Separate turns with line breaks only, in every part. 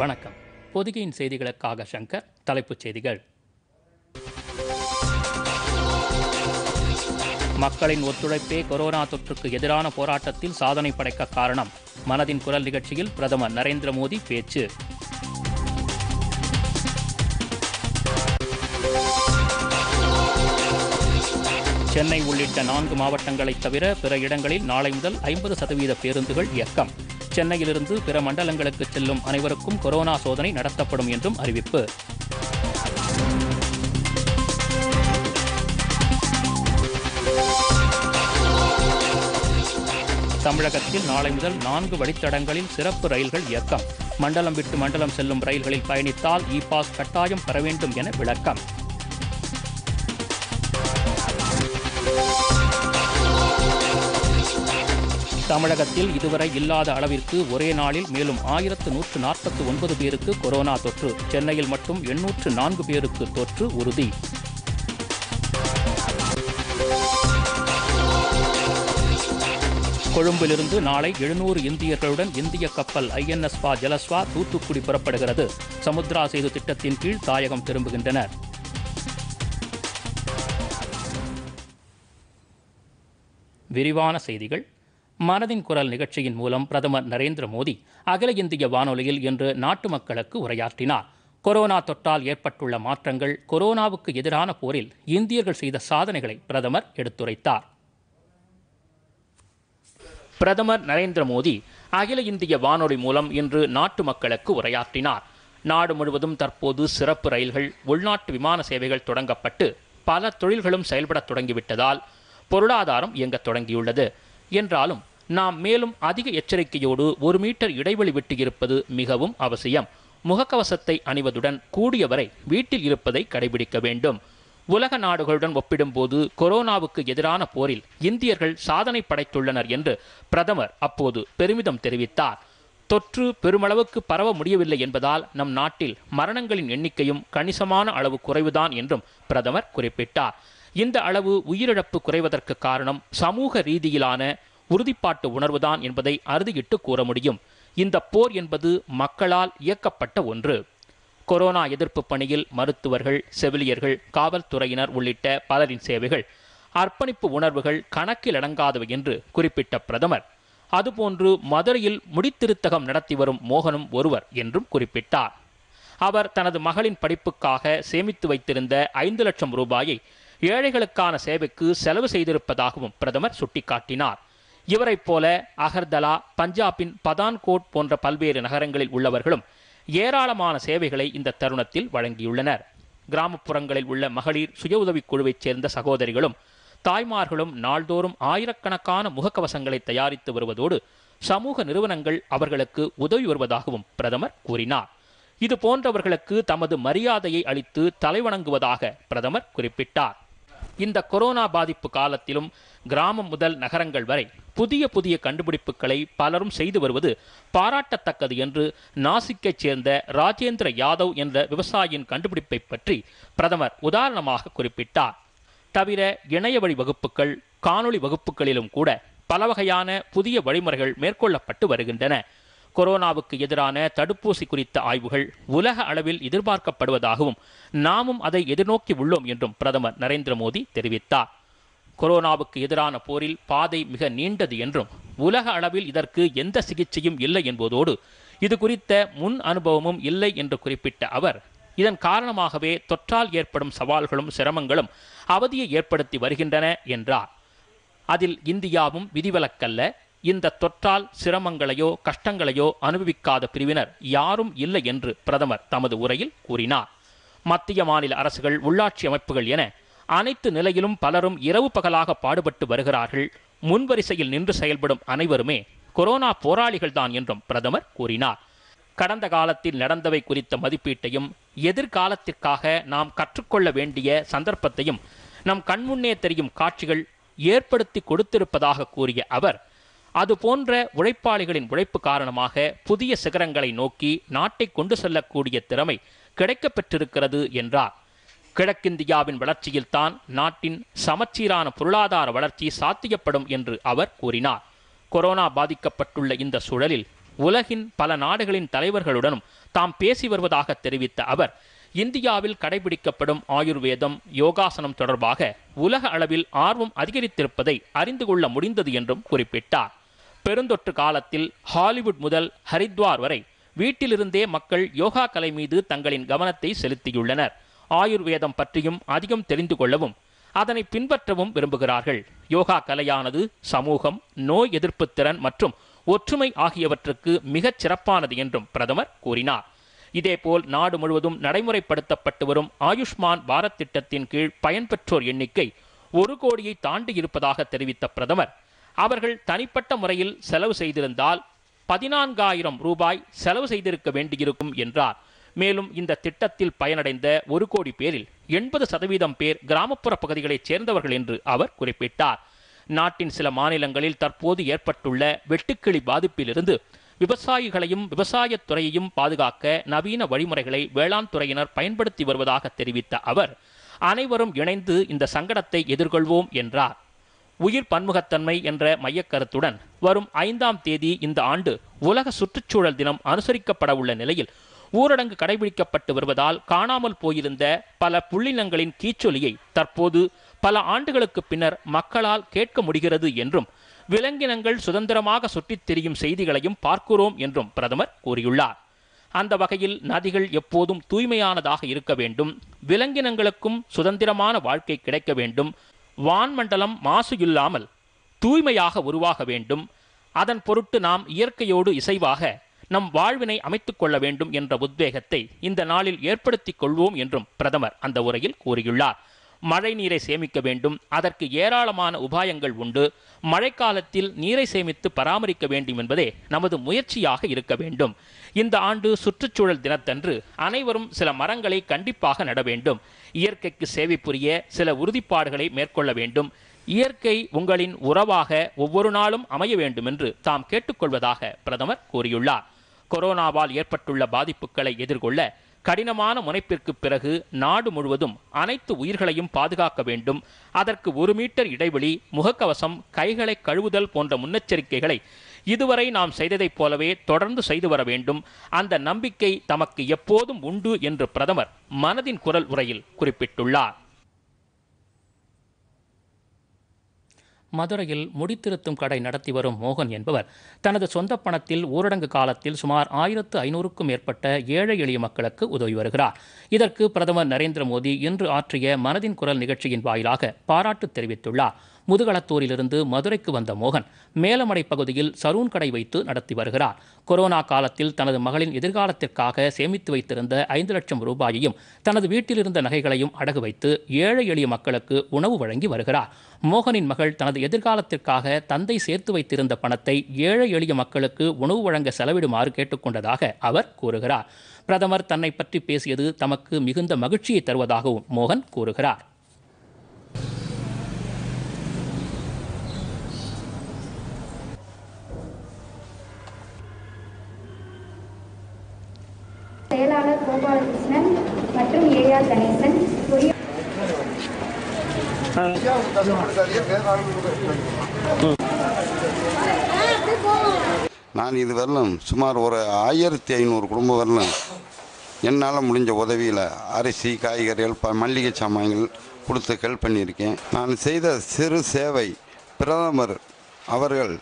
வணக்கம் பொதிகையின் செய்திகளுக்காக சங்கர் தலைப்புச் செய்திகள் மக்களின் ஒத்துழைப்பே கொரோனா தொற்றுக்கு எதிரான போராட்டத்தில் சாதனை படைக்க காரணம் மனதின் குரல் நிகழ்ச்சியில் பிரதமர் நரேந்திர மோடி பேச்சு சென்னை உள்ளிட்ட நான்கு மாவட்டங்களைத் தவிர பிற இடங்களில் நாளை முதல் ஐம்பது சதவீத பேருந்துகள் இயக்கம் சென்னையிலிருந்து பிற மண்டலங்களுக்கு செல்லும் அனைவருக்கும் கொரோனா சோதனை நடத்தப்படும் என்றும் அறிவிப்பு தமிழகத்தில் நாளை முதல் நான்கு வழித்தடங்களில் சிறப்பு ரயில்கள் இயக்கம் மண்டலம் விட்டு மண்டலம் செல்லும் ரயில்களில் பயணித்தால் இ பாஸ் கட்டாயம் பெற வேண்டும் என விளக்கம் தமிழகத்தில் இதுவரை இல்லாத அளவிற்கு ஒரே நாளில் மேலும் ஆயிரத்து நூற்று நாற்பத்தி ஒன்பது பேருக்கு கொரோனா தொற்று சென்னையில் மட்டும் எண்ணூற்று நான்கு பேருக்கு தொற்று உறுதி கொழும்பிலிருந்து நாளை எழுநூறு இந்தியர்களுடன் இந்திய கப்பல் ஐஎன்எஸ் பா ஜலஸ்வா தூத்துக்குடி புறப்படுகிறது சமுத்ரா சேது திட்டத்தின் கீழ் தாயகம் திரும்புகின்றனர் விரிவான செய்திகள் மனதின் குரல் நிகழ்ச்சியின் மூலம் பிரதமர் நரேந்திர மோடி அகில இந்திய வானொலியில் இன்று நாட்டு மக்களுக்கு உரையாற்றினார் கொரோனா தொற்றால் ஏற்பட்டுள்ள மாற்றங்கள் கொரோனாவுக்கு எதிரான போரில் இந்தியர்கள் செய்த சாதனைகளை பிரதமர் எடுத்துரைத்தார் பிரதமர் நரேந்திர மோடி அகில இந்திய வானொலி மூலம் இன்று நாட்டு மக்களுக்கு உரையாற்றினார் நாடு முழுவதும் தற்போது சிறப்பு ரயில்கள் உள்நாட்டு விமான சேவைகள் தொடங்கப்பட்டு பல தொழில்களும் செயல்பட தொடங்கிவிட்டதால் பொருளாதாரம் இயங்கத் தொடங்கியுள்ளது என்றாலும் நாம் மேலும் அதிக எச்சரிக்கையோடு ஒரு மீட்டர் இடைவெளி விட்டு இருப்பது மிகவும் அவசியம் முகக்கவசத்தை அணிவதுடன் கூடியவரை வீட்டில் இருப்பதை கடைபிடிக்க வேண்டும் உலக நாடுகளுடன் ஒப்பிடும்போது கொரோனாவுக்கு எதிரான போரில் இந்தியர்கள் சாதனை படைத்துள்ளனர் என்று பிரதமர் அப்போது பெருமிதம் தெரிவித்தார் தொற்று பெருமளவுக்கு பரவ முடியவில்லை என்பதால் நம் நாட்டில் மரணங்களின் எண்ணிக்கையும் கணிசமான அளவு குறைவுதான் என்றும் பிரதமர் குறிப்பிட்டார் இந்த அளவு உயிரிழப்பு குறைவதற்கு காரணம் சமூக ரீதியிலான உறுதிப்பாட்டு உணர்வுதான் என்பதை அறுதியிட்டு கூற முடியும் இந்த போர் என்பது மக்களால் இயக்கப்பட்ட ஒன்று கொரோனா எதிர்ப்பு பணியில் மருத்துவர்கள் செவிலியர்கள் காவல்துறையினர் உள்ளிட்ட பலரின் சேவைகள் அர்ப்பணிப்பு உணர்வுகள் கணக்கில் அடங்காதவை என்று குறிப்பிட்ட பிரதமர் அதுபோன்று மதுரையில் முடித்திருத்தகம் நடத்தி வரும் மோகனும் ஒருவர் என்றும் குறிப்பிட்டார் அவர் தனது மகளின் படிப்புக்காக சேமித்து வைத்திருந்த ஐந்து லட்சம் ரூபாயை ஏழைகளுக்கான சேவைக்கு செலவு செய்திருப்பதாகவும் பிரதமர் சுட்டிக்காட்டினார் இவரைப் போல அகர்தலா பஞ்சாபின் பதான்கோட் போன்ற பல்வேறு நகரங்களில் உள்ளவர்களும் ஏராளமான சேவைகளை இந்த தருணத்தில் வழங்கியுள்ளனர் கிராமப்புறங்களில் உள்ள மகளிர் சுய உதவிக் குழுவைச் சேர்ந்த சகோதரிகளும் தாய்மார்களும் நாள்தோறும் ஆயிரக்கணக்கான முகக்கவசங்களை தயாரித்து வருவதோடு சமூக நிறுவனங்கள் அவர்களுக்கு உதவி வருவதாகவும் பிரதமர் கூறினார் இது போன்றவர்களுக்கு தமது மரியாதையை அளித்து தலைவணங்குவதாக பிரதமர் குறிப்பிட்டார் இந்த கொரோனா பாதிப்பு காலத்திலும் கிராமம் முதல் நகரங்கள் வரை புதிய புதிய கண்டுபிடிப்புகளை பலரும் செய்து வருவது பாராட்டத்தக்கது என்று நாசிக்கைச் சேர்ந்த ராஜேந்திர யாதவ் என்ற விவசாயியின் கண்டுபிடிப்பை பற்றி பிரதமர் உதாரணமாக குறிப்பிட்டார் தவிர இணைய வழி வகுப்புகள் காணொளி வகுப்புகளிலும் கூட பல வகையான புதிய வழிமுறைகள் மேற்கொள்ளப்பட்டு வருகின்றன கொரோனாவுக்கு எதிரான தடுப்பூசி குறித்த ஆய்வுகள் உலக அளவில் எதிர்பார்க்கப்படுவதாகவும் நாமும் அதை எதிர்நோக்கி உள்ளோம் என்றும் பிரதமர் நரேந்திர மோடி தெரிவித்தார் கொரோனாவுக்கு எதிரான போரில் பாதை மிக நீண்டது என்றும் உலக அளவில் இதற்கு எந்த சிகிச்சையும் இல்லை என்பதோடு இது குறித்த முன் அனுபவமும் இல்லை என்று குறிப்பிட்ட அவர் இதன் காரணமாகவே தொற்றால் ஏற்படும் சவால்களும் சிரமங்களும் அவதியை ஏற்படுத்தி வருகின்றன என்றார் அதில் இந்தியாவும் விதிவிலக்கல்ல இந்த தொற்றால் சிரமங்களையோ கஷ்டங்களையோ அனுபவிக்காத பிரிவினர் யாரும் இல்லை என்று பிரதமர் தமது உரையில் கூறினார் மத்திய மாநில அரசுகள் உள்ளாட்சி அமைப்புகள் என அனைத்து நிலையிலும் பலரும் இரவு பகலாக பாடுபட்டு வருகிறார்கள் முன்வரிசையில் நின்று செயல்படும் அனைவருமே கொரோனா போராளிகள்தான் என்றும் பிரதமர் கூறினார் கடந்த காலத்தில் நடந்தவை குறித்த மதிப்பீட்டையும் எதிர்காலத்திற்காக நாம் கற்றுக்கொள்ள வேண்டிய சந்தர்ப்பத்தையும் நம் கண்முன்னே தெரியும் காட்சிகள் ஏற்படுத்தி கொடுத்திருப்பதாக கூறிய அவர் அது போன்ற உழைப்பாளிகளின் உழைப்பு காரணமாக புதிய சிகரங்களை நோக்கி நாட்டை கொண்டு செல்லக்கூடிய திறமை கிடைக்கப்பெற்றிருக்கிறது என்றார் கிழக்கிந்தியாவின் வளர்ச்சியில்தான் நாட்டின் சமச்சீரான பொருளாதார வளர்ச்சி சாத்தியப்படும் என்று அவர் கூறினார் கொரோனா பாதிக்கப்பட்டுள்ள இந்த சூழலில் உலகின் பல நாடுகளின் தலைவர்களுடனும் தாம் பேசி வருவதாக தெரிவித்த அவர் இந்தியாவில் கடைபிடிக்கப்படும் ஆயுர்வேதம் யோகாசனம் தொடர்பாக உலக அளவில் ஆர்வம் அதிகரித்திருப்பதை அறிந்து கொள்ள முடிந்தது என்றும் குறிப்பிட்டார் பெருந்தொற்று காலத்தில் ஹாலிவுட் முதல் ஹரித்வார் வரை வீட்டிலிருந்தே மக்கள் யோகா கலை மீது தங்களின் கவனத்தை செலுத்தியுள்ளனர் ஆயுர்வேதம் பற்றியும் அதிகம் தெரிந்து கொள்ளவும் அதனை பின்பற்றவும் விரும்புகிறார்கள் யோகா கலையானது சமூகம் நோய் எதிர்ப்பு திறன் மற்றும் ஒற்றுமை ஆகியவற்றுக்கு மிகச் சிறப்பானது என்றும் பிரதமர் கூறினார் இதேபோல் நாடு முழுவதும் நடைமுறைப்படுத்தப்பட்டு வரும் ஆயுஷ்மான் பாரத் திட்டத்தின் கீழ் பயன்பெற்றோர் எண்ணிக்கை ஒரு கோடியை தாண்டி இருப்பதாக தெரிவித்த பிரதமர் அவர்கள் தனிப்பட்ட முறையில் செலவு செய்திருந்தால் பதினான்காயிரம் ரூபாய் செலவு செய்திருக்க வேண்டியிருக்கும் என்றார் மேலும் இந்த திட்டத்தில் பயனடைந்த ஒரு கோடி பேரில் எண்பது சதவீதம் பேர் கிராமப்புற பகுதிகளைச் சேர்ந்தவர்கள் என்று அவர் குறிப்பிட்டார் நாட்டின் சில மாநிலங்களில் தற்போது ஏற்பட்டுள்ள வெட்டுக்கிளி பாதிப்பிலிருந்து விவசாயிகளையும் விவசாயத் துறையையும் பாதுகாக்க நவீன வழிமுறைகளை வேளாண் துறையினர் பயன்படுத்தி வருவதாக தெரிவித்த அவர் அனைவரும் இணைந்து இந்த சங்கடத்தை எதிர்கொள்வோம் என்றார் உயிர் பன்முகத்தன்மை என்ற மையக்கருத்துடன் வரும் ஐந்தாம் தேதி இந்த ஆண்டு உலக சுற்றுச்சூழல் தினம் அனுசரிக்கப்பட உள்ள நிலையில் ஊரடங்கு கடைபிடிக்கப்பட்டு வருவதால் காணாமல் போயிருந்த பல புள்ளினங்களின் கீச்சொலியை தற்போது பல ஆண்டுகளுக்கு பின்னர் மக்களால் கேட்க முடிகிறது என்றும் விலங்கினங்கள் சுதந்திரமாக சுற்றித் திரியும் செய்திகளையும் பார்க்கிறோம் என்றும் பிரதமர் கூறியுள்ளார் அந்த வகையில் நதிகள் எப்போதும் தூய்மையானதாக இருக்க வேண்டும் விலங்கினங்களுக்கும் சுதந்திரமான வாழ்க்கை கிடைக்க வேண்டும் வான்மண்டலம் மாசு இல்லாமல் தூய்மையாக உருவாக வேண்டும் அதன் பொருட்டு நாம் இயற்கையோடு இசைவாக நம் வாழ்வினை அமைத்துக் கொள்ள வேண்டும் என்ற உத்வேகத்தை இந்த நாளில் ஏற்படுத்திக் கொள்வோம் என்றும் பிரதமர் அந்த உரையில் கூறியுள்ளார் மழை நீரை சேமிக்க வேண்டும் அதற்கு ஏராளமான உபாயங்கள் உண்டு மழைக்காலத்தில் நீரை சேமித்து பராமரிக்க வேண்டும் என்பதே நமது முயற்சியாக இருக்க வேண்டும் இந்த ஆண்டு சுற்றுச்சூழல் தினத்தன்று அனைவரும் சில மரங்களை கண்டிப்பாக நட வேண்டும் இயற்கைக்கு சேவை புரிய சில உறுதிப்பாடுகளை மேற்கொள்ள வேண்டும் இயற்கை உங்களின் உறவாக ஒவ்வொரு நாளும் அமைய வேண்டும் என்று தாம் கேட்டுக்கொள்வதாக பிரதமர் கூறியுள்ளார் கொரோனாவால் ஏற்பட்டுள்ள பாதிப்புகளை எதிர்கொள்ள கடினமான முனைப்பிற்கு பிறகு நாடு முழுவதும் அனைத்து உயிர்களையும் பாதுகாக்க வேண்டும் அதற்கு ஒரு மீட்டர் இடைவெளி முகக்கவசம் கைகளை கழுவுதல் போன்ற முன்னெச்சரிக்கைகளை இதுவரை நாம் செய்ததைப் போலவே தொடர்ந்து செய்து வர வேண்டும் அந்த நம்பிக்கை தமக்கு எப்போதும் உண்டு என்று பிரதமர் மனதின் குரல் உரையில் குறிப்பிட்டுள்ளார் மதுரையில் முடித்திருத்தும் கடை நடத்தி வரும் மோகன் என்பவர் தனது சொந்த பணத்தில் ஊரடங்கு காலத்தில் சுமார் ஆயிரத்து ஐநூறுக்கும் மேற்பட்ட ஏழை எளிய மக்களுக்கு உதவி வருகிறார் இதற்கு பிரதமர் நரேந்திர மோடி இன்று ஆற்றிய மனதின் குரல் நிகழ்ச்சியின் வாயிலாக பாராட்டு தெரிவித்துள்ளார் முதுகளத்தூரிலிருந்து மதுரைக்கு வந்த மோகன் மேலமடை பகுதியில் சரூன் கடை வைத்து நடத்தி வருகிறார் கொரோனா காலத்தில் தனது மகளின் எதிர்காலத்திற்காக சேமித்து வைத்திருந்த ஐந்து லட்சம் ரூபாயையும் தனது வீட்டிலிருந்த நகைகளையும் அடகு வைத்து ஏழை எளிய மக்களுக்கு உணவு வழங்கி வருகிறார் மோகனின் மகள் தனது எதிர்காலத்திற்காக தந்தை சேர்த்து வைத்திருந்த பணத்தை ஏழை எளிய மக்களுக்கு உணவு வழங்க செலவிடுமாறு கேட்டுக்கொண்டதாக அவர் கூறுகிறார் பிரதமர் தன்னை பற்றி பேசியது தமக்கு மிகுந்த மகிழ்ச்சியை தருவதாகவும் மோகன் கூறுகிறார்
செயலாளர் கோபாலகிருஷ்ணன் மற்றும் ஏ ஆர் கணேசன் நான் இது வரலும் சுமார் ஒரு ஆயிரத்தி ஐநூறு குடும்பம் வரலும் என்னால் முடிஞ்ச உதவியில் அரிசி காய்கறிகள் ப மல்லிகை சாமான்கள் கொடுத்து ஹெல்ப் பண்ணியிருக்கேன் நான் செய்த சிறு சேவை பிரதமர் அவர்கள்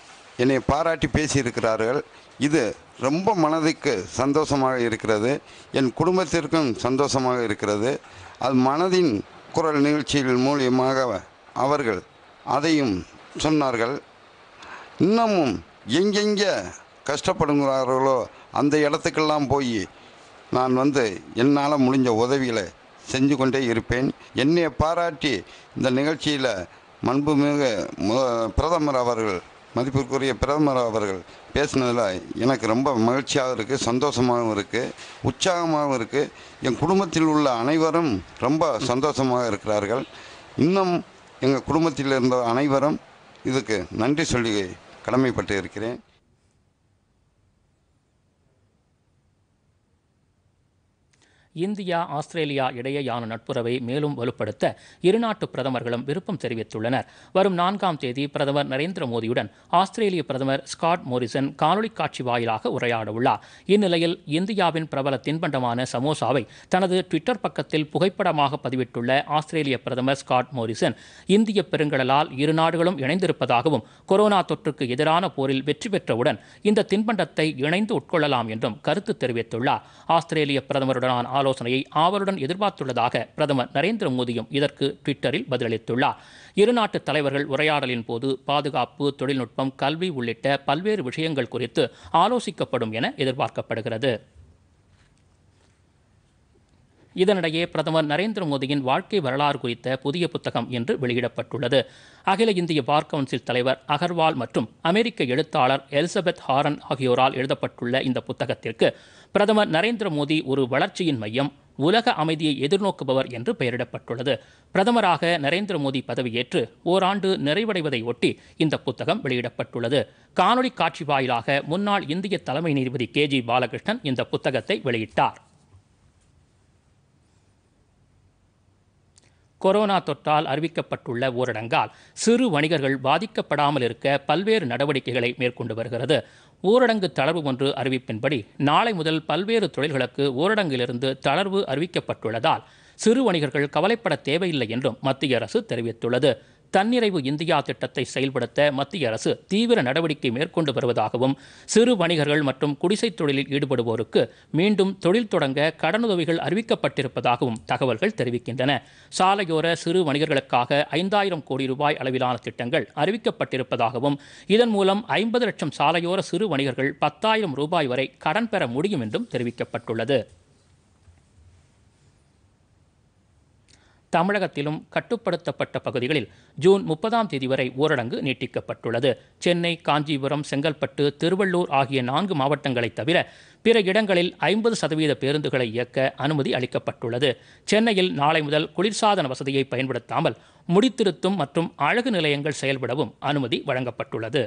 என்னை பாராட்டி பேசியிருக்கிறார்கள் இது ரொம்ப மனதுக்கு சந்தோஷமாக இருக்கிறது என் குடும்பத்திற்கும் சந்தோஷமாக இருக்கிறது அது மனதின் குரல் நிகழ்ச்சிகள் மூலியமாக அவர்கள் அதையும் சொன்னார்கள் இன்னமும் எங்கெங்கே கஷ்டப்படுகிறார்களோ அந்த இடத்துக்கெல்லாம் போய் நான் வந்து என்னால் முடிஞ்ச உதவிகளை செஞ்சு கொண்டே இருப்பேன் என்னை பாராட்டி இந்த நிகழ்ச்சியில் மண்புமிகு பிரதமர் அவர்கள் மதிப்பிற்குரிய பிரதமர் அவர்கள் பேசினதில் எனக்கு ரொம்ப மகிழ்ச்சியாகவும் இருக்குது சந்தோஷமாகவும் இருக்குது உற்சாகமாகவும் இருக்குது என் குடும்பத்தில் உள்ள அனைவரும் ரொம்ப சந்தோஷமாக இருக்கிறார்கள் இன்னும் எங்கள் குடும்பத்தில் இருந்த அனைவரும் இதுக்கு நன்றி சொல்லி கடமைப்பட்டு இருக்கிறேன்
இந்தியா ஆஸ்திரேலியா இடையேயான நட்புறவை மேலும் வலுப்படுத்த இருநாட்டு பிரதமர்களும் விருப்பம் தெரிவித்துள்ளனர் வரும் நான்காம் தேதி பிரதமர் நரேந்திர மோடியுடன் ஆஸ்திரேலிய பிரதமர் ஸ்காட் மோரிசன் காணொலி காட்சி வாயிலாக உரையாட உள்ளார் இந்நிலையில் இந்தியாவின் பிரபல தின்பண்டமான சமோசாவை தனது ட்விட்டர் பக்கத்தில் புகைப்படமாக பதிவிட்டுள்ள ஆஸ்திரேலிய பிரதமர் ஸ்காட் மோரிசன் இந்திய பெருங்கடலால் இரு நாடுகளும் இணைந்திருப்பதாகவும் கொரோனா தொற்றுக்கு எதிரான போரில் வெற்றி பெற்றவுடன் இந்த தின்பண்டத்தை இணைந்து உட்கொள்ளலாம் என்றும் கருத்து தெரிவித்துள்ளார் ஆஸ்திரேலிய பிரதமருடனான ஆலோசனையை ஆவலுடன் எதிர்பார்த்துள்ளதாக பிரதமர் நரேந்திர மோடியும் இதற்கு ட்விட்டரில் பதிலளித்துள்ளார் இருநாட்டு தலைவர்கள் உரையாடலின் போது பாதுகாப்பு தொழில்நுட்பம் கல்வி உள்ளிட்ட பல்வேறு விஷயங்கள் குறித்து ஆலோசிக்கப்படும் என எதிர்பார்க்கப்படுகிறது இதனிடையே பிரதமர் நரேந்திர மோடியின் வாழ்க்கை வரலாறு குறித்த புதிய புத்தகம் இன்று வெளியிடப்பட்டுள்ளது அகில இந்திய பார் கவுன்சில் தலைவர் அகர்வால் மற்றும் அமெரிக்க எழுத்தாளர் எலிசபெத் ஹாரன் ஆகியோரால் எழுதப்பட்டுள்ள இந்த புத்தகத்திற்கு பிரதமர் நரேந்திர மோடி ஒரு வளர்ச்சியின் மையம் உலக அமைதியை எதிர்நோக்குபவர் என்று பெயரிடப்பட்டுள்ளது பிரதமராக நரேந்திர மோடி பதவியேற்று ஓராண்டு நிறைவடைவதை ஒட்டி இந்த புத்தகம் வெளியிடப்பட்டுள்ளது காணொலி காட்சி வாயிலாக முன்னாள் இந்திய தலைமை நீதிபதி கே ஜி பாலகிருஷ்ணன் இந்த புத்தகத்தை வெளியிட்டார் கொரோனா தொற்றால் அறிவிக்கப்பட்டுள்ள ஊரடங்கால் சிறு வணிகர்கள் பாதிக்கப்படாமல் இருக்க பல்வேறு நடவடிக்கைகளை மேற்கொண்டு வருகிறது ஊரடங்கு தளர்வு ஒன்று அறிவிப்பின்படி நாளை முதல் பல்வேறு தொழில்களுக்கு ஊரடங்கிலிருந்து தளர்வு அறிவிக்கப்பட்டுள்ளதால் சிறு வணிகர்கள் கவலைப்பட தேவையில்லை என்றும் மத்திய அரசு தெரிவித்துள்ளது தன்னிறைவு இந்தியா திட்டத்தை செயல்படுத்த மத்திய அரசு தீவிர நடவடிக்கை மேற்கொண்டு வருவதாகவும் சிறு வணிகர்கள் மற்றும் குடிசை தொழிலில் ஈடுபடுவோருக்கு மீண்டும் தொழில் தொடங்க கடனுதவிகள் அறிவிக்கப்பட்டிருப்பதாகவும் தகவல்கள் தெரிவிக்கின்றன சாலையோர சிறு வணிகர்களுக்காக ஐந்தாயிரம் கோடி ரூபாய் அளவிலான திட்டங்கள் அறிவிக்கப்பட்டிருப்பதாகவும் இதன் மூலம் ஐம்பது லட்சம் சாலையோர சிறு வணிகர்கள் பத்தாயிரம் ரூபாய் வரை கடன் பெற முடியும் என்றும் தெரிவிக்கப்பட்டுள்ளது தமிழகத்திலும் கட்டுப்படுத்தப்பட்ட பகுதிகளில் ஜூன் முப்பதாம் தேதி வரை ஊரடங்கு நீட்டிக்கப்பட்டுள்ளது சென்னை காஞ்சிபுரம் செங்கல்பட்டு திருவள்ளூர் ஆகிய நான்கு மாவட்டங்களைத் தவிர பிற இடங்களில் ஐம்பது சதவீத பேருந்துகளை இயக்க அனுமதி அளிக்கப்பட்டுள்ளது சென்னையில் நாளை முதல் குளிர்சாதன வசதியை பயன்படுத்தாமல் முடித்திருத்தும் மற்றும் அழகு நிலையங்கள் செயல்படவும் அனுமதி வழங்கப்பட்டுள்ளது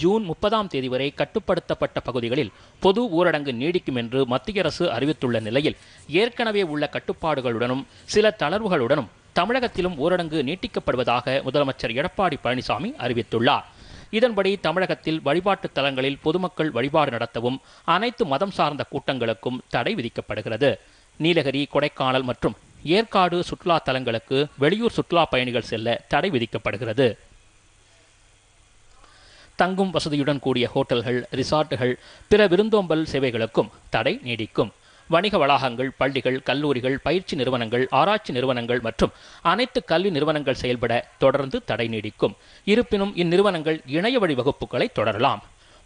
ஜூன் முப்பதாம் தேதி வரை கட்டுப்படுத்தப்பட்ட பகுதிகளில் பொது ஊரடங்கு நீடிக்கும் என்று மத்திய அரசு அறிவித்துள்ள நிலையில் ஏற்கனவே உள்ள கட்டுப்பாடுகளுடனும் சில தளர்வுகளுடனும் தமிழகத்திலும் ஊரடங்கு நீட்டிக்கப்படுவதாக முதலமைச்சர் எடப்பாடி பழனிசாமி அறிவித்துள்ளார் இதன்படி தமிழகத்தில் வழிபாட்டு தலங்களில் பொதுமக்கள் வழிபாடு நடத்தவும் அனைத்து மதம் சார்ந்த கூட்டங்களுக்கும் தடை விதிக்கப்படுகிறது நீலகிரி கொடைக்கானல் மற்றும் ஏற்காடு சுற்றுலா தலங்களுக்கு வெளியூர் சுற்றுலா பயணிகள் செல்ல தடை விதிக்கப்படுகிறது தங்கும் வசதியுடன் கூடிய ஹோட்டல்கள் ரிசார்ட்டுகள் பிற விருந்தோம்பல் சேவைகளுக்கும் தடை நீடிக்கும் வணிக வளாகங்கள் பள்ளிகள் கல்லூரிகள் பயிற்சி நிறுவனங்கள் ஆராய்ச்சி நிறுவனங்கள் மற்றும் அனைத்து கல்வி நிறுவனங்கள் செயல்பட தொடர்ந்து தடை நீடிக்கும் இருப்பினும் இந்நிறுவனங்கள் இணைய வழி வகுப்புகளை தொடரலாம்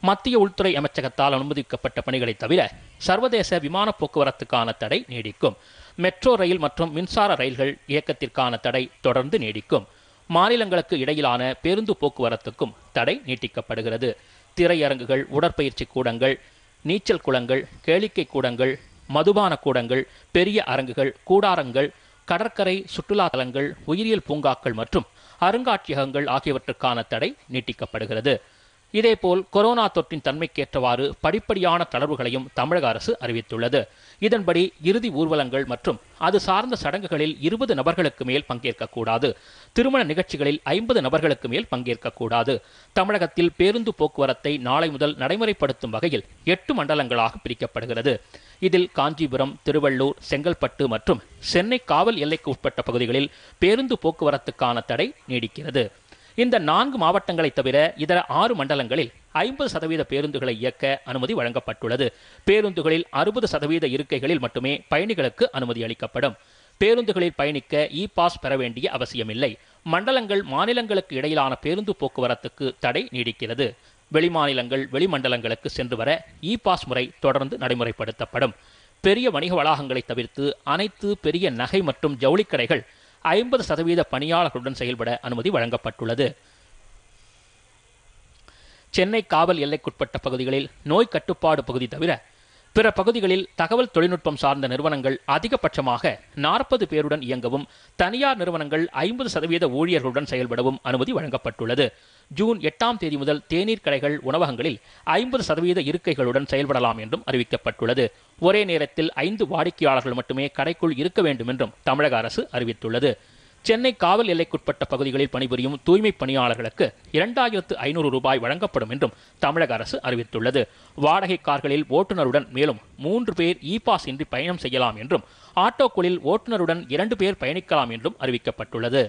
மத்திய உள்துறை அமைச்சகத்தால் அனுமதிக்கப்பட்ட பணிகளை தவிர சர்வதேச விமான போக்குவரத்துக்கான தடை நீடிக்கும் மெட்ரோ ரயில் மற்றும் மின்சார ரயில்கள் இயக்கத்திற்கான தடை தொடர்ந்து நீடிக்கும் மாநிலங்களுக்கு இடையிலான பேருந்து போக்குவரத்துக்கும் தடை நீட்டிக்கப்படுகிறது திரையரங்குகள் உடற்பயிற்சி கூடங்கள் நீச்சல் குளங்கள் கேளிக்கை கூடங்கள் மதுபான கூடங்கள் பெரிய அரங்குகள் கூடாரங்கள் கடற்கரை சுற்றுலா தலங்கள் உயிரியல் பூங்காக்கள் மற்றும் அருங்காட்சியகங்கள் ஆகியவற்றுக்கான தடை நீட்டிக்கப்படுகிறது இதேபோல் கொரோனா தொற்றின் தன்மைக்கேற்றவாறு படிப்படியான தளர்வுகளையும் தமிழக அரசு அறிவித்துள்ளது இதன்படி இறுதி ஊர்வலங்கள் மற்றும் அது சார்ந்த சடங்குகளில் இருபது நபர்களுக்கு மேல் பங்கேற்கக்கூடாது திருமண நிகழ்ச்சிகளில் ஐம்பது நபர்களுக்கு மேல் பங்கேற்கக்கூடாது தமிழகத்தில் பேருந்து போக்குவரத்தை நாளை முதல் நடைமுறைப்படுத்தும் வகையில் எட்டு மண்டலங்களாக பிரிக்கப்படுகிறது இதில் காஞ்சிபுரம் திருவள்ளூர் செங்கல்பட்டு மற்றும் சென்னை காவல் எல்லைக்கு உட்பட்ட பகுதிகளில் பேருந்து போக்குவரத்துக்கான தடை நீடிக்கிறது இந்த நான்கு மாவட்டங்களை தவிர இதர ஆறு மண்டலங்களில் ஐம்பது சதவீத பேருந்துகளை இயக்க அனுமதி வழங்கப்பட்டுள்ளது பேருந்துகளில் அறுபது சதவீத இருக்கைகளில் மட்டுமே பயணிகளுக்கு அனுமதி அளிக்கப்படும் பேருந்துகளில் பயணிக்க இ பாஸ் பெற வேண்டிய அவசியமில்லை மண்டலங்கள் மாநிலங்களுக்கு இடையிலான பேருந்து போக்குவரத்துக்கு தடை நீடிக்கிறது வெளிமாநிலங்கள் வெளிமண்டலங்களுக்கு சென்று வர இ பாஸ் முறை தொடர்ந்து நடைமுறைப்படுத்தப்படும் பெரிய வணிக வளாகங்களை தவிர்த்து அனைத்து பெரிய நகை மற்றும் ஜவுளிக்கடைகள் ஐம்பது சதவீத பணியாளர்களுடன் செயல்பட அனுமதி வழங்கப்பட்டுள்ளது சென்னை காவல் எல்லைக்குட்பட்ட பகுதிகளில் நோய் கட்டுப்பாடு பகுதி தவிர பிற பகுதிகளில் தகவல் தொழில்நுட்பம் சார்ந்த நிறுவனங்கள் அதிகபட்சமாக நாற்பது பேருடன் இயங்கவும் தனியார் நிறுவனங்கள் ஐம்பது சதவீத ஊழியர்களுடன் செயல்படவும் அனுமதி வழங்கப்பட்டுள்ளது ஜூன் எட்டாம் தேதி முதல் தேநீர் கடைகள் உணவகங்களில் ஐம்பது சதவீத இருக்கைகளுடன் செயல்படலாம் என்றும் அறிவிக்கப்பட்டுள்ளது ஒரே நேரத்தில் ஐந்து வாடிக்கையாளர்கள் மட்டுமே கடைக்குள் இருக்க வேண்டும் என்றும் தமிழக அரசு அறிவித்துள்ளது சென்னை காவல் எல்லைக்குட்பட்ட பகுதிகளில் பணிபுரியும் தூய்மை பணியாளர்களுக்கு இரண்டாயிரத்து ஐநூறு ரூபாய் வழங்கப்படும் என்றும் தமிழக அரசு அறிவித்துள்ளது வாடகை கார்களில் ஓட்டுநருடன் மேலும் மூன்று பேர் இ பாஸ் இன்றி பயணம் செய்யலாம் என்றும் ஆட்டோக்களில் ஓட்டுநருடன் இரண்டு பேர் பயணிக்கலாம் என்றும் அறிவிக்கப்பட்டுள்ளது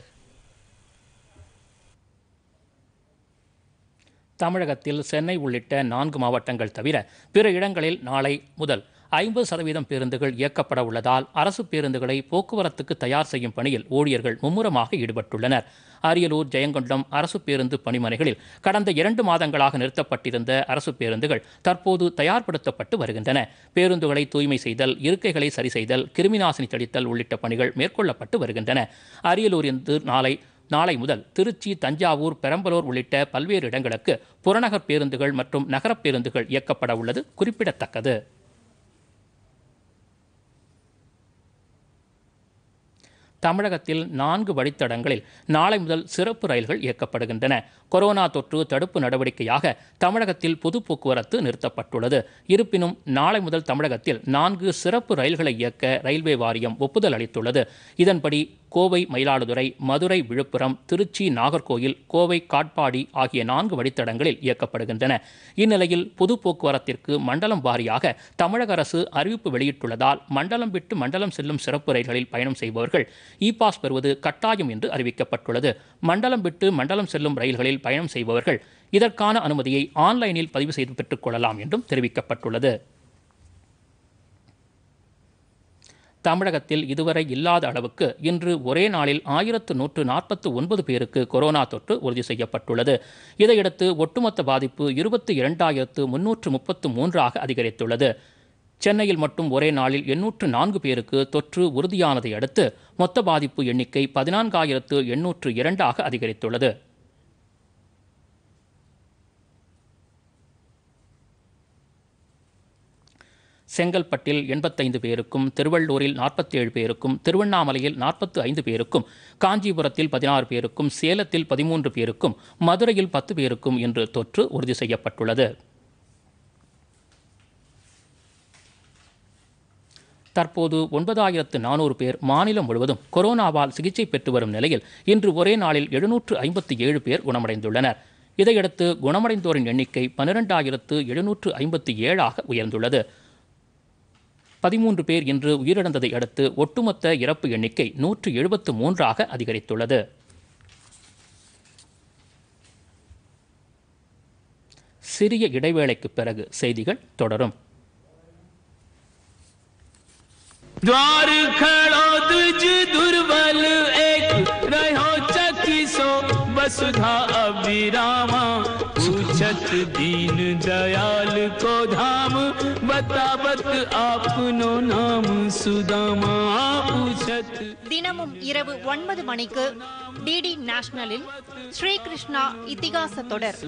தமிழகத்தில் சென்னை உள்ளிட்ட நான்கு மாவட்டங்கள் தவிர பிற இடங்களில் நாளை முதல் ஐம்பது சதவீதம் பேருந்துகள் இயக்கப்பட உள்ளதால் அரசு பேருந்துகளை போக்குவரத்துக்கு தயார் செய்யும் பணியில் ஊழியர்கள் மும்முரமாக ஈடுபட்டுள்ளனர் அரியலூர் ஜெயங்கொண்டம் அரசு பேருந்து பணிமனைகளில் கடந்த இரண்டு மாதங்களாக நிறுத்தப்பட்டிருந்த அரசு பேருந்துகள் தற்போது தயார்படுத்தப்பட்டு வருகின்றன பேருந்துகளை தூய்மை செய்தல் இருக்கைகளை சரி செய்தல் கிருமிநாசினி தெளித்தல் உள்ளிட்ட பணிகள் மேற்கொள்ளப்பட்டு வருகின்றன அரியலூர் இன்று நாளை நாளை முதல் திருச்சி தஞ்சாவூர் பெரம்பலூர் உள்ளிட்ட பல்வேறு இடங்களுக்கு புறநகர் பேருந்துகள் மற்றும் நகரப் பேருந்துகள் இயக்கப்பட உள்ளது குறிப்பிடத்தக்கது தமிழகத்தில் நான்கு வழித்தடங்களில் நாளை முதல் சிறப்பு ரயில்கள் இயக்கப்படுகின்றன கொரோனா தொற்று தடுப்பு நடவடிக்கையாக தமிழகத்தில் பொது போக்குவரத்து நிறுத்தப்பட்டுள்ளது இருப்பினும் நாளை முதல் தமிழகத்தில் நான்கு சிறப்பு ரயில்களை இயக்க ரயில்வே வாரியம் ஒப்புதல் அளித்துள்ளது இதன்படி கோவை மயிலாடுதுறை மதுரை விழுப்புரம் திருச்சி நாகர்கோயில் கோவை காட்பாடி ஆகிய நான்கு வழித்தடங்களில் இயக்கப்படுகின்றன இந்நிலையில் பொது போக்குவரத்திற்கு மண்டலம் வாரியாக தமிழக அரசு அறிவிப்பு வெளியிட்டுள்ளதால் மண்டலம் விட்டு மண்டலம் செல்லும் சிறப்பு ரயில்களில் பயணம் செய்பவர்கள் இ பாஸ் பெறுவது கட்டாயம் என்று அறிவிக்கப்பட்டுள்ளது மண்டலம் விட்டு மண்டலம் செல்லும் ரயில்களில் பயணம் செய்பவர்கள் இதற்கான அனுமதியை ஆன்லைனில் பதிவு செய்து கொள்ளலாம் என்றும் தெரிவிக்கப்பட்டுள்ளது தமிழகத்தில் இதுவரை இல்லாத அளவுக்கு இன்று ஒரே நாளில் ஆயிரத்து நூற்று நாற்பத்து ஒன்பது பேருக்கு கொரோனா தொற்று உறுதி செய்யப்பட்டுள்ளது இதையடுத்து ஒட்டுமொத்த பாதிப்பு இருபத்தி இரண்டாயிரத்து முன்னூற்று முப்பத்து மூன்றாக அதிகரித்துள்ளது சென்னையில் மட்டும் ஒரே நாளில் எண்ணூற்று நான்கு பேருக்கு தொற்று உறுதியானதை அடுத்து மொத்த பாதிப்பு எண்ணிக்கை பதினான்காயிரத்து எண்ணூற்று இரண்டாக அதிகரித்துள்ளது செங்கல்பட்டில் எண்பத்தைந்து பேருக்கும் திருவள்ளூரில் நாற்பத்தேழு பேருக்கும் திருவண்ணாமலையில் நாற்பத்தி ஐந்து பேருக்கும் காஞ்சிபுரத்தில் பதினாறு பேருக்கும் சேலத்தில் பதிமூன்று பேருக்கும் மதுரையில் பத்து பேருக்கும் என்று தொற்று உறுதி செய்யப்பட்டுள்ளது தற்போது ஒன்பதாயிரத்து நானூறு பேர் மாநிலம் முழுவதும் கொரோனாவால் சிகிச்சை பெற்று வரும் நிலையில் இன்று ஒரே நாளில் எழுநூற்று ஐம்பத்தி ஏழு பேர் குணமடைந்துள்ளனர் இதையடுத்து குணமடைந்தோரின் எண்ணிக்கை பனிரெண்டாயிரத்து எழுநூற்று ஐம்பத்தி ஏழாக உயர்ந்துள்ளது பதிமூன்று பேர் இன்று உயிரிழந்ததை அடுத்து ஒட்டுமொத்த இறப்பு எண்ணிக்கை நூற்று எழுபத்து மூன்றாக அதிகரித்துள்ளது சிறிய இடைவேளைக்கு பிறகு செய்திகள் தொடரும் वसुधा अभी रामा पूछत दीन दयाल को நாம்
தினமும் இரவு ஒன்பது மணிக்கு டிடி நேஷனலில் ஸ்ரீ கிருஷ்ணா இத்திகாச தொடர்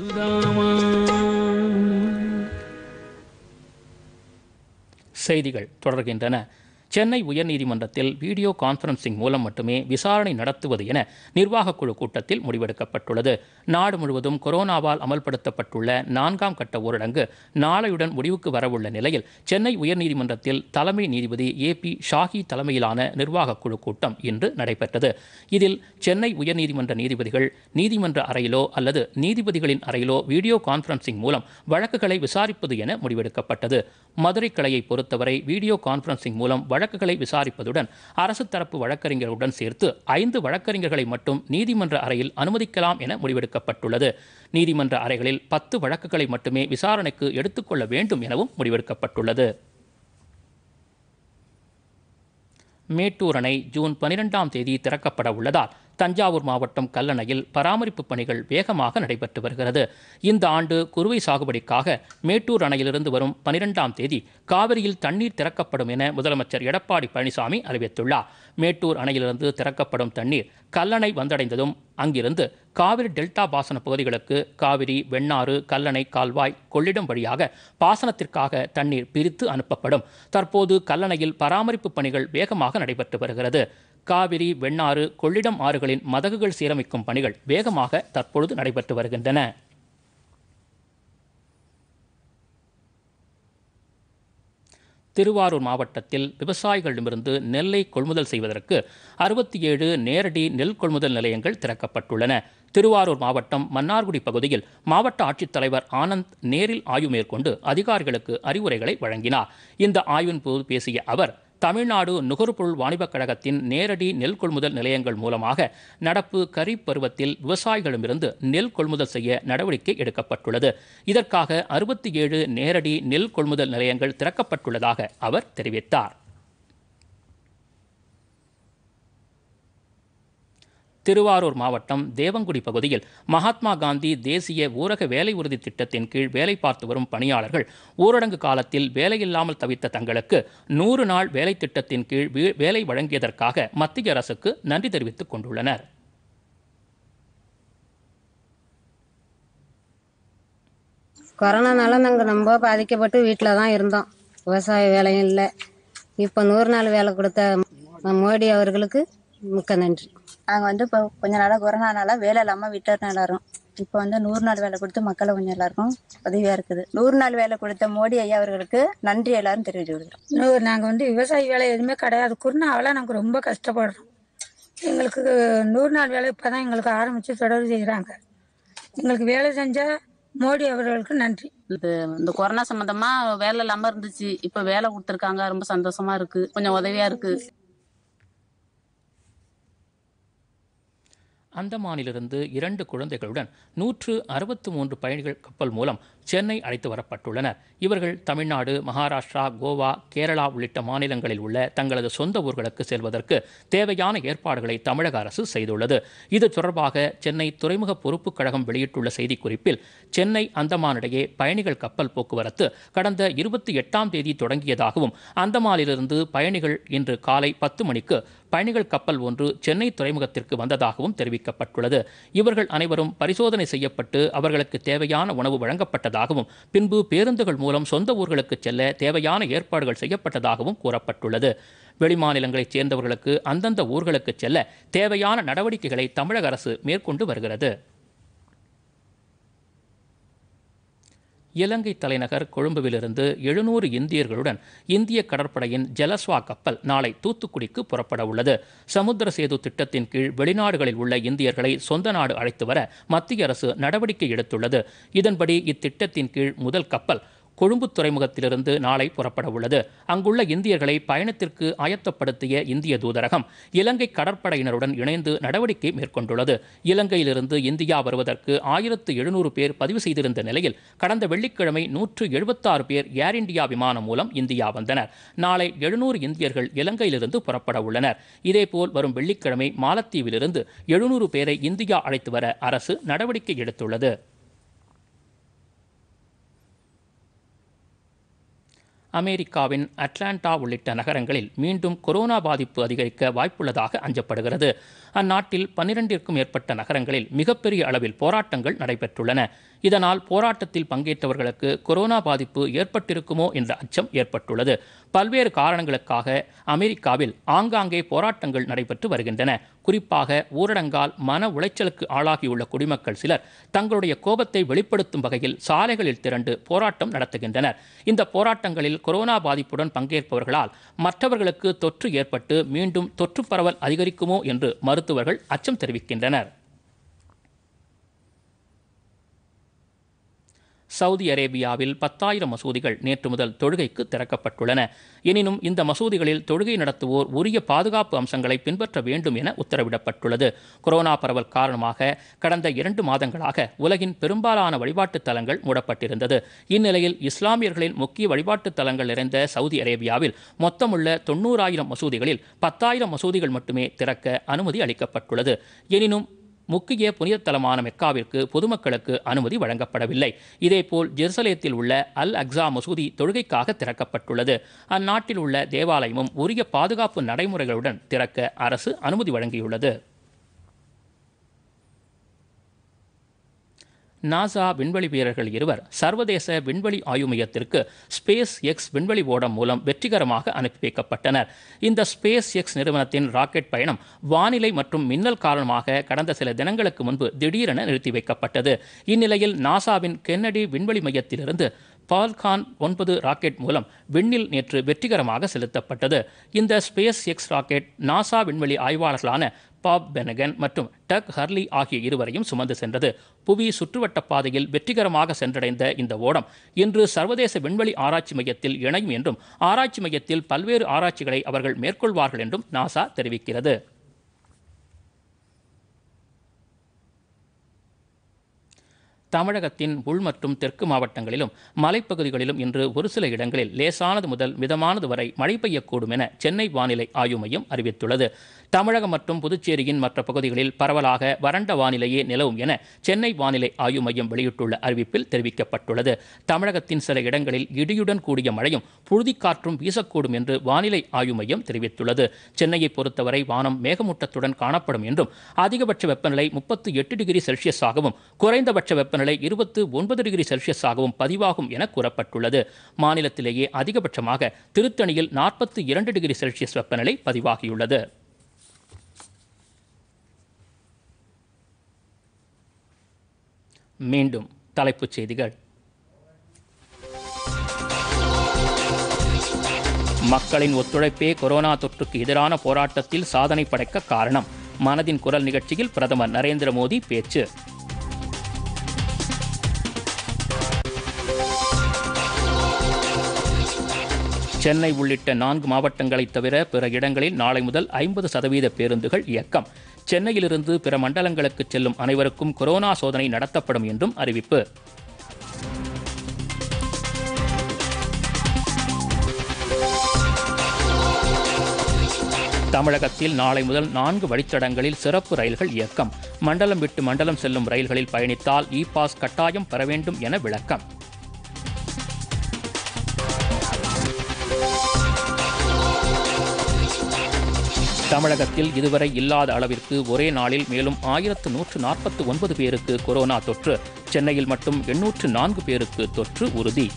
செய்திகள் தொடர்கின்றன சென்னை உயர்நீதிமன்றத்தில் வீடியோ கான்பரன்சிங் மூலம் மட்டுமே விசாரணை நடத்துவது என நிர்வாக குழு கூட்டத்தில் முடிவெடுக்கப்பட்டுள்ளது நாடு முழுவதும் கொரோனாவால் அமல்படுத்தப்பட்டுள்ள நான்காம் கட்ட ஊரடங்கு நாளையுடன் முடிவுக்கு வரவுள்ள நிலையில் சென்னை உயர்நீதிமன்றத்தில் தலைமை நீதிபதி ஏ பி ஷாஹி தலைமையிலான நிர்வாகக் குழு கூட்டம் இன்று நடைபெற்றது இதில் சென்னை உயர்நீதிமன்ற நீதிபதிகள் நீதிமன்ற அறையிலோ அல்லது நீதிபதிகளின் அறையிலோ வீடியோ கான்பரன்சிங் மூலம் வழக்குகளை விசாரிப்பது என முடிவெடுக்கப்பட்டது மதுரை கிளையை பொறுத்தவரை வீடியோ கான்பரன்சிங் மூலம் வழக்கு வழக்குகளை விசாரிப்பதுடன் அரசு தரப்பு வழக்கறிஞர்களுடன் சேர்த்து ஐந்து வழக்கறிஞர்களை மட்டும் நீதிமன்ற அறையில் அனுமதிக்கலாம் என முடிவெடுக்கப்பட்டுள்ளது நீதிமன்ற அறைகளில் பத்து வழக்குகளை மட்டுமே விசாரணைக்கு எடுத்துக்கொள்ள வேண்டும் எனவும் முடிவெடுக்கப்பட்டுள்ளது மேட்டூர் அணை ஜூன் பனிரெண்டாம் தேதி திறக்கப்பட உள்ளதால் தஞ்சாவூர் மாவட்டம் கல்லணையில் பராமரிப்பு பணிகள் வேகமாக நடைபெற்று வருகிறது இந்த ஆண்டு குறுவை சாகுபடிக்காக மேட்டூர் அணையிலிருந்து வரும் பனிரெண்டாம் தேதி காவிரியில் தண்ணீர் திறக்கப்படும் என முதலமைச்சர் எடப்பாடி பழனிசாமி அறிவித்துள்ளார் மேட்டூர் அணையிலிருந்து திறக்கப்படும் தண்ணீர் கல்லணை வந்தடைந்ததும் அங்கிருந்து காவிரி டெல்டா பாசன பகுதிகளுக்கு காவிரி வெண்ணாறு கல்லணை கால்வாய் கொள்ளிடம் வழியாக பாசனத்திற்காக தண்ணீர் பிரித்து அனுப்பப்படும் தற்போது கல்லணையில் பராமரிப்பு பணிகள் வேகமாக நடைபெற்று வருகிறது காவிரி வெண்ணாறு கொள்ளிடம் ஆறுகளின் மதகுகள் சீரமைக்கும் பணிகள் வேகமாக தற்பொழுது நடைபெற்று வருகின்றன திருவாரூர் மாவட்டத்தில் விவசாயிகளிடமிருந்து நெல்லை கொள்முதல் செய்வதற்கு அறுபத்தி ஏழு நேரடி நெல் கொள்முதல் நிலையங்கள் திறக்கப்பட்டுள்ளன திருவாரூர் மாவட்டம் மன்னார்குடி பகுதியில் மாவட்ட ஆட்சித்தலைவர் ஆனந்த் நேரில் ஆய்வு மேற்கொண்டு அதிகாரிகளுக்கு அறிவுரைகளை வழங்கினார் இந்த ஆய்வின் போது பேசிய அவர் தமிழ்நாடு நுகர்பொருள் வாணிபக் கழகத்தின் நேரடி நெல் கொள்முதல் நிலையங்கள் மூலமாக நடப்பு கரீப் பருவத்தில் விவசாயிகளிடமிருந்து நெல் கொள்முதல் செய்ய நடவடிக்கை எடுக்கப்பட்டுள்ளது இதற்காக அறுபத்தி ஏழு நேரடி நெல் கொள்முதல் நிலையங்கள் திறக்கப்பட்டுள்ளதாக அவர் தெரிவித்தார் திருவாரூர் மாவட்டம் தேவங்குடி பகுதியில் மகாத்மா காந்தி தேசிய ஊரக வேலை உறுதி திட்டத்தின் கீழ் வேலை பார்த்து வரும் பணியாளர்கள் ஊரடங்கு காலத்தில் வேலையில்லாமல் தவித்த தங்களுக்கு நூறு நாள் வேலை திட்டத்தின் கீழ் வேலை வழங்கியதற்காக மத்திய அரசுக்கு நன்றி தெரிவித்துக் கொண்டுள்ளனர்
கொரோனானால நாங்கள் ரொம்ப பாதிக்கப்பட்டு வீட்டில் தான் இருந்தோம் விவசாய வேலையும் இல்லை இப்போ நூறு நாள் வேலை கொடுத்த மோடி அவர்களுக்கு மிக்க நன்றி நாங்கள் வந்து இப்போ கொஞ்ச நாளாக கொரோனானால வேலை இல்லாமல் விட்டுறோம் எல்லாரும் இப்போ வந்து நூறு நாள் வேலை கொடுத்து மக்களை கொஞ்சம் எல்லாருக்கும் உதவியாக இருக்குது நூறு நாள் வேலை கொடுத்த மோடி ஐயா அவர்களுக்கு நன்றி எல்லாரும் தெரிவித்து கொடுக்குறோம் நாங்கள் வந்து விவசாய வேலை எதுவுமே கிடையாது குறுநாவெல்லாம் நாங்கள் ரொம்ப கஷ்டப்படுறோம் எங்களுக்கு நூறு நாள் வேலை இப்போ தான் எங்களுக்கு ஆரம்பித்து தொடர்பு செய்கிறாங்க எங்களுக்கு வேலை செஞ்சால் மோடி அவர்களுக்கு நன்றி இது இந்த கொரோனா சம்பந்தமா வேலை இல்லாம இருந்துச்சு இப்ப வேலை கொடுத்துருக்காங்க ரொம்ப சந்தோஷமா இருக்கு கொஞ்சம் உதவியா இருக்கு
அந்தமானிலிருந்து இரண்டு குழந்தைகளுடன் நூற்று அறுபத்து மூன்று பயணிகள் கப்பல் மூலம் சென்னை அழைத்து வரப்பட்டுள்ளனர் இவர்கள் தமிழ்நாடு மகாராஷ்டிரா கோவா கேரளா உள்ளிட்ட மாநிலங்களில் உள்ள தங்களது சொந்த ஊர்களுக்கு செல்வதற்கு தேவையான ஏற்பாடுகளை தமிழக அரசு செய்துள்ளது இது தொடர்பாக சென்னை துறைமுக பொறுப்புக் கழகம் வெளியிட்டுள்ள செய்திக்குறிப்பில் சென்னை அந்தமானிடையே பயணிகள் கப்பல் போக்குவரத்து கடந்த இருபத்தி எட்டாம் தேதி தொடங்கியதாகவும் அந்தமானிலிருந்து பயணிகள் இன்று காலை பத்து மணிக்கு பயணிகள் கப்பல் ஒன்று சென்னை துறைமுகத்திற்கு வந்ததாகவும் தெரிவிக்கப்பட்டுள்ளது இவர்கள் அனைவரும் பரிசோதனை செய்யப்பட்டு அவர்களுக்கு தேவையான உணவு வழங்கப்பட்டது செய்யப்பட்டதாகவும் பின்பு பேருந்துகள் மூலம் சொந்த ஊர்களுக்கு செல்ல தேவையான ஏற்பாடுகள் செய்யப்பட்டதாகவும் கூறப்பட்டுள்ளது வெளிமாநிலங்களைச் சேர்ந்தவர்களுக்கு அந்தந்த ஊர்களுக்கு செல்ல தேவையான நடவடிக்கைகளை தமிழக அரசு மேற்கொண்டு வருகிறது இலங்கை தலைநகர் கொழும்புவிலிருந்து எழுநூறு இந்தியர்களுடன் இந்திய கடற்படையின் ஜலஸ்வா கப்பல் நாளை தூத்துக்குடிக்கு புறப்பட உள்ளது சமுத்திர சேது திட்டத்தின் கீழ் வெளிநாடுகளில் உள்ள இந்தியர்களை சொந்த நாடு அழைத்து வர மத்திய அரசு நடவடிக்கை எடுத்துள்ளது இதன்படி இத்திட்டத்தின் கீழ் முதல் கப்பல் கொழும்பு துறைமுகத்திலிருந்து நாளை புறப்பட உள்ளது அங்குள்ள இந்தியர்களை பயணத்திற்கு ஆயத்தப்படுத்திய இந்திய தூதரகம் இலங்கை கடற்படையினருடன் இணைந்து நடவடிக்கை மேற்கொண்டுள்ளது இலங்கையிலிருந்து இந்தியா வருவதற்கு ஆயிரத்து எழுநூறு பேர் பதிவு செய்திருந்த நிலையில் கடந்த வெள்ளிக்கிழமை நூற்று எழுபத்தாறு பேர் ஏர் இந்தியா விமானம் மூலம் இந்தியா வந்தனர் நாளை எழுநூறு இந்தியர்கள் இலங்கையிலிருந்து புறப்பட உள்ளனர் இதேபோல் வரும் வெள்ளிக்கிழமை மாலத்தீவிலிருந்து எழுநூறு பேரை இந்தியா அழைத்து வர அரசு நடவடிக்கை எடுத்துள்ளது அமெரிக்காவின் அட்லாண்டா உள்ளிட்ட நகரங்களில் மீண்டும் கொரோனா பாதிப்பு அதிகரிக்க வாய்ப்புள்ளதாக அஞ்சப்படுகிறது அந்நாட்டில் பன்னிரண்டிற்கும் மேற்பட்ட நகரங்களில் மிகப்பெரிய அளவில் போராட்டங்கள் நடைபெற்றுள்ளன இதனால் போராட்டத்தில் பங்கேற்றவர்களுக்கு கொரோனா பாதிப்பு ஏற்பட்டிருக்குமோ என்ற அச்சம் ஏற்பட்டுள்ளது பல்வேறு காரணங்களுக்காக அமெரிக்காவில் ஆங்காங்கே போராட்டங்கள் நடைபெற்று வருகின்றன குறிப்பாக ஊரடங்கால் மன உளைச்சலுக்கு ஆளாகியுள்ள குடிமக்கள் சிலர் தங்களுடைய கோபத்தை வெளிப்படுத்தும் வகையில் சாலைகளில் திரண்டு போராட்டம் நடத்துகின்றனர் இந்த போராட்டங்களில் கொரோனா பாதிப்புடன் பங்கேற்பவர்களால் மற்றவர்களுக்கு தொற்று ஏற்பட்டு மீண்டும் தொற்று பரவல் அதிகரிக்குமோ என்று மறு மருத்துவர்கள் அச்சம் தெரிவிக்கின்றனர் சவுதி அரேபியாவில் பத்தாயிரம் மசூதிகள் நேற்று முதல் தொழுகைக்கு திறக்கப்பட்டுள்ளன எனினும் இந்த மசூதிகளில் தொழுகை நடத்துவோர் உரிய பாதுகாப்பு அம்சங்களை பின்பற்ற வேண்டும் என உத்தரவிடப்பட்டுள்ளது கொரோனா பரவல் காரணமாக கடந்த இரண்டு மாதங்களாக உலகின் பெரும்பாலான வழிபாட்டுத் தலங்கள் மூடப்பட்டிருந்தது இந்நிலையில் இஸ்லாமியர்களின் முக்கிய வழிபாட்டுத் தலங்கள் நிறைந்த சவுதி அரேபியாவில் மொத்தமுள்ள தொண்ணூறாயிரம் மசூதிகளில் பத்தாயிரம் மசூதிகள் மட்டுமே திறக்க அனுமதி அளிக்கப்பட்டுள்ளது எனினும் முக்கிய புனித தலமான மெக்காவிற்கு பொதுமக்களுக்கு அனுமதி வழங்கப்படவில்லை இதேபோல் ஜெருசலேத்தில் உள்ள அல் அக்ஸா மசூதி தொழுகைக்காக திறக்கப்பட்டுள்ளது அந்நாட்டில் உள்ள தேவாலயமும் உரிய பாதுகாப்பு நடைமுறைகளுடன் திறக்க அரசு அனுமதி வழங்கியுள்ளது நாசா விண்வெளி வீரர்கள் இருவர் சர்வதேச விண்வெளி ஆய்வு மையத்திற்கு ஸ்பேஸ் எக்ஸ் விண்வெளி ஓடம் மூலம் வெற்றிகரமாக அனுப்பி வைக்கப்பட்டனர் இந்த ஸ்பேஸ் எக்ஸ் நிறுவனத்தின் ராக்கெட் பயணம் வானிலை மற்றும் மின்னல் காரணமாக கடந்த சில தினங்களுக்கு முன்பு திடீரென நிறுத்தி வைக்கப்பட்டது இந்நிலையில் நாசாவின் கென்னடி விண்வெளி மையத்திலிருந்து பால்கான் ஒன்பது ராக்கெட் மூலம் விண்ணில் நேற்று வெற்றிகரமாக செலுத்தப்பட்டது இந்த ஸ்பேஸ் எக்ஸ் ராக்கெட் நாசா விண்வெளி ஆய்வாளர்களான பாப் பெனகன் மற்றும் டக் ஹர்லி ஆகிய இருவரையும் சுமந்து சென்றது புவி சுற்றுவட்ட பாதையில் வெற்றிகரமாக சென்றடைந்த இந்த ஓடம் இன்று சர்வதேச விண்வெளி ஆராய்ச்சி மையத்தில் இணையும் என்றும் ஆராய்ச்சி மையத்தில் பல்வேறு ஆராய்ச்சிகளை அவர்கள் மேற்கொள்வார்கள் என்றும் நாசா தெரிவிக்கிறது தமிழகத்தின் உள் மற்றும் தெற்கு மாவட்டங்களிலும் மலைப்பகுதிகளிலும் இன்று ஒரு சில இடங்களில் லேசானது முதல் மிதமானது வரை மழை பெய்யக்கூடும் என சென்னை வானிலை ஆய்வு மையம் அறிவித்துள்ளது தமிழகம் மற்றும் புதுச்சேரியின் மற்ற பகுதிகளில் பரவலாக வறண்ட வானிலையே நிலவும் என சென்னை வானிலை ஆய்வு மையம் வெளியிட்டுள்ள அறிவிப்பில் தெரிவிக்கப்பட்டுள்ளது தமிழகத்தின் சில இடங்களில் இடியுடன் கூடிய மழையும் புழுதிக்காற்றும் வீசக்கூடும் என்று வானிலை ஆய்வு மையம் தெரிவித்துள்ளது சென்னையை பொறுத்தவரை வானம் மேகமூட்டத்துடன் காணப்படும் என்றும் அதிகபட்ச வெப்பநிலை முப்பத்தி எட்டு டிகிரி செல்சியஸாகவும் குறைந்தபட்ச வெப்பநிலை வெப்பநிலை இருபத்து ஒன்பது டிகிரி செல்சியஸாகவும் பதிவாகும் என கூறப்பட்டுள்ளது மாநிலத்திலேயே அதிகபட்சமாக திருத்தணியில் நாற்பத்தி இரண்டு டிகிரி செல்சியஸ் வெப்பநிலை பதிவாகியுள்ளது மீண்டும் தலைப்புச் செய்திகள் மக்களின் ஒத்துழைப்பே கொரோனா தொற்றுக்கு எதிரான போராட்டத்தில் சாதனை படைக்க காரணம் மனதின் குரல் நிகழ்ச்சியில் பிரதமர் நரேந்திர மோடி பேச்சு சென்னை உள்ளிட்ட நான்கு மாவட்டங்களைத் தவிர பிற இடங்களில் நாளை முதல் ஐம்பது சதவீத பேருந்துகள் இயக்கம் சென்னையிலிருந்து பிற மண்டலங்களுக்கு செல்லும் அனைவருக்கும் கொரோனா சோதனை நடத்தப்படும் என்றும் அறிவிப்பு தமிழகத்தில் நாளை முதல் நான்கு வழித்தடங்களில் சிறப்பு ரயில்கள் இயக்கம் மண்டலம் விட்டு மண்டலம் செல்லும் ரயில்களில் பயணித்தால் இ பாஸ் கட்டாயம் பெற வேண்டும் என விளக்கம் தமிழகத்தில் இதுவரை இல்லாத அளவிற்கு ஒரே நாளில் மேலும் ஆயிரத்து நூற்று நாற்பத்து ஒன்பது பேருக்கு கொரோனா தொற்று சென்னையில் மட்டும் எண்ணூற்று நான்கு பேருக்கு தொற்று உறுதி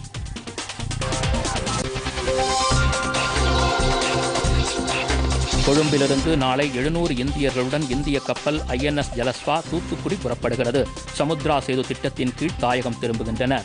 கொழும்பிலிருந்து நாளை எழுநூறு இந்தியர்களுடன் இந்திய கப்பல் ஐஎன்எஸ் ஜலஸ்வா தூத்துக்குடி புறப்படுகிறது சமுத்ரா சேது திட்டத்தின் கீழ் தாயகம் திரும்புகின்றனா்